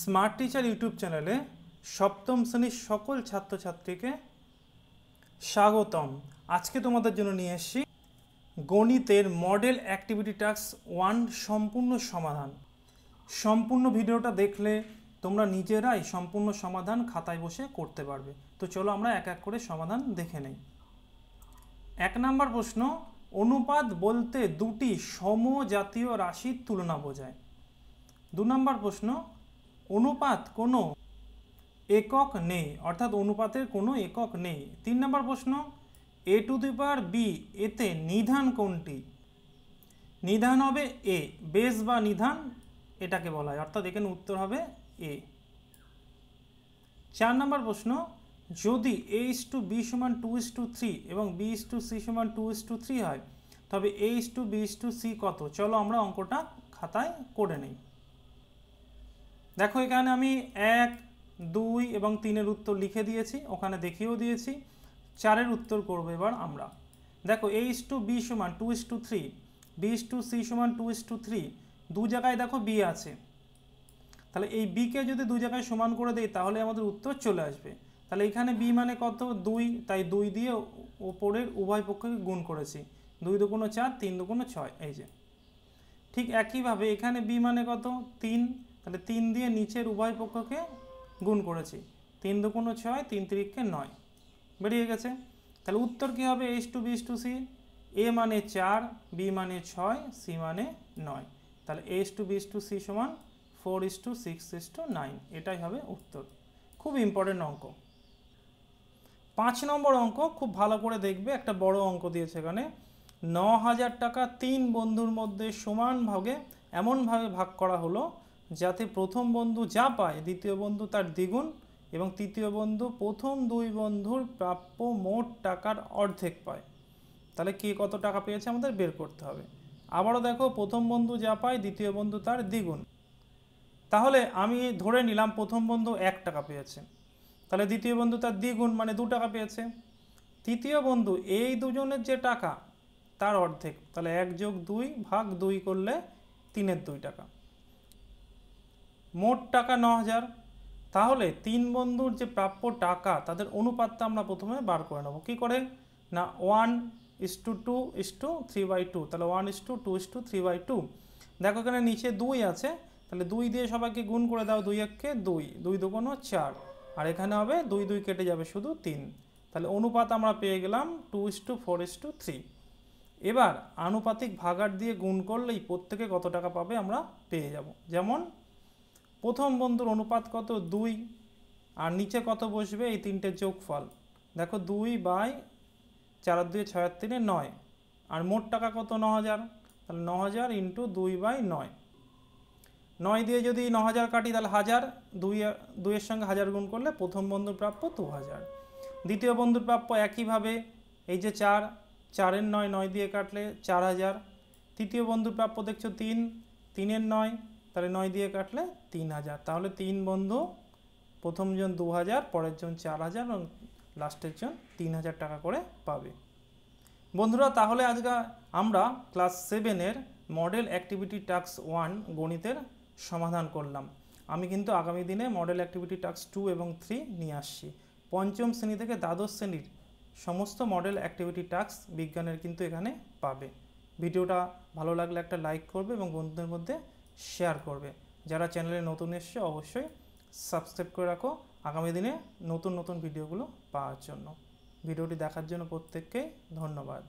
smart teacher YouTube চ্যানেলে সপ্তম শ্রেণীর সকল ছাত্রছাত্রীকে স্বাগতম আজকে তোমাদের জন্য নিয়ে এসছি গণিতের মডেল অ্যাক্টিভিটি টাস্ক ওয়ান সম্পূর্ণ সমাধান সম্পূর্ণ ভিডিওটা দেখলে তোমরা নিজেরাই সম্পূর্ণ সমাধান খাতায় বসে করতে পারবে তো চলো আমরা এক এক করে সমাধান দেখে নেই এক নম্বর প্রশ্ন অনুপাত বলতে দুটি সমজাতীয় রাশির তুলনা বোঝায় দু নম্বর প্রশ্ন অনুপাত কোনো একক নেই অর্থাৎ অনুপাতের কোনো একক নেই তিন নম্বর প্রশ্ন এ টু দি পাওয়ার বি এতে নিধান কোনটি নিধান হবে এ বেস বা নিধান এটাকে বলা হয় অর্থাৎ এখানে উত্তর হবে এ চার নম্বর প্রশ্ন যদি এ ইস টু বি সমান টু ইস টু থ্রি এবং বি ইস টু সি সমান টু ইস টু থ্রি হয় তবে A is to B is to C কত চলো আমরা অঙ্কটা খাতায় করে নেই দেখো এখানে আমি এক দুই এবং তিনের উত্তর লিখে দিয়েছি ওখানে দেখিয়েও দিয়েছি চারের উত্তর করবো এবার আমরা দেখো এ ইস টু বি সমান two is to three B is to C সমান টু ইস টু থ্রি দু জায়গায় দেখো বি আছে তাহলে এই বিকে যদি দু জায়গায় সমান করে দেই তাহলে আমাদের উত্তর চলে আসবে তাহলে এখানে বি মানে কত দুই তাই দুই দিয়ে ওপরের উভয় পক্ষকে গুণ করেছি দুই দুগুণো চার তিন দুগুণো ছয় এই যে ঠিক একইভাবে এখানে বি মানে কত তিন তাহলে তিন দিয়ে নিচের উভয় পক্ষকে গুণ করেছি তিন দুগুণ ছয় তিন তিরিখকে নয় বেরিয়ে গেছে তাহলে উত্তর কী হবে A is to B is to C A মানে চার বি মানে ছয় সি মানে নয় তাহলে A is to B is to C সমান four is to six is to nine এটাই হবে উত্তর খুব ইম্পর্টেন্ট অঙ্ক পাঁচ নম্বর অঙ্ক খুব ভালো করে দেখবে একটা বড় অঙ্ক দিয়েছে এখানে ন হাজার টাকা তিন বন্ধুর মধ্যে সমান ভাগে এমনভাবে ভাগ করা হলো যাতে প্রথম বন্ধু যা পায় দ্বিতীয় বন্ধু তার দ্বিগুণ এবং তৃতীয় বন্ধু প্রথম দুই বন্ধুর প্রাপ্য মোট টাকার অর্ধেক পায় তাহলে কে কত টাকা পেয়েছে আমাদের বের করতে হবে আবারও দেখো প্রথম বন্ধু যা পায় দ্বিতীয় বন্ধু তার দ্বিগুণ তাহলে আমি ধরে নিলাম প্রথম বন্ধু এক টাকা পেয়েছে তাহলে দ্বিতীয় বন্ধু তার দ্বিগুণ মানে দু টাকা পেয়েছে তৃতীয় বন্ধু এই দুজনের যে টাকা তার অর্ধেক তাহলে এক যোগ দুই ভাগ দুই করলে তিনের দুই টাকা মোট টাকা ন হাজার তাহলে তিন বন্ধুর যে প্রাপ্য টাকা তাদের অনুপাতটা আমরা প্রথমে বার করে নেব কী করে না one is to two is to three by two তাহলে one is to two is to three by two দেখো এখানে নিচে দুই আছে তাহলে দুই দিয়ে সবাইকে গুণ করে দাও দুই এককে দুই দুই কোনো চার আর এখানে হবে দুই দুই কেটে যাবে শুধু তিন তাহলে অনুপাত আমরা পেয়ে গেলাম two is to four is to three এবার আনুপাতিক ভাগার দিয়ে গুণ করলেই প্রত্যেকে কত টাকা পাবে আমরা পেয়ে যাব যেমন প্রথম বন্ধুর অনুপাত কত দুই আর নিচে কত বসবে এই তিনটে যোগফল দেখো দুই বাই চার দুই ছয় তিনে নয় আর মোট টাকা কত ন হাজার তাহলে ন হাজার ইন্টু দুই বাই নয় নয় দিয়ে যদি ন হাজার কাটি তাহলে হাজার দুই দুইয়ের সঙ্গে হাজার গুণ করলে প্রথম বন্ধুর প্রাপ্য দু হাজার দ্বিতীয় বন্ধুর প্রাপ্য একইভাবে এই যে চার চারের নয় নয় দিয়ে কাটলে চার হাজার তৃতীয় বন্ধুর প্রাপ্য দেখছো তিন তিনের নয় তাহলে নয় দিয়ে কাটলে তিন হাজার তাহলে তিন বন্ধু প্রথমজন দু হাজার পরের জন চার হাজার এবং লাস্টের জন তিন হাজার টাকা করে পাবে বন্ধুরা তাহলে আজকে আমরা ক্লাস সেভেনের মডেল অ্যাক্টিভিটি টাস্ক ওয়ান গণিতের সমাধান করলাম আমি কিন্তু আগামী দিনে মডেল অ্যাক্টিভিটি টাস্ক টু এবং থ্রি নিয়ে আসছি পঞ্চম শ্রেণী থেকে দ্বাদশ শ্রেণীর সমস্ত মডেল অ্যাক্টিভিটি টাস্ক বিজ্ঞানের কিন্তু এখানে পাবে ভিডিওটা ভালো লাগলে একটা লাইক করবে এবং বন্ধুদের মধ্যে শেয়ার করবে যারা চ্যানেলে নতুন এসছে অবশ্যই সাবস্ক্রাইব করে রাখো আগামী দিনে নতুন নতুন ভিডিওগুলো পাওয়ার জন্য ভিডিওটি দেখার জন্য প্রত্যেককে ধন্যবাদ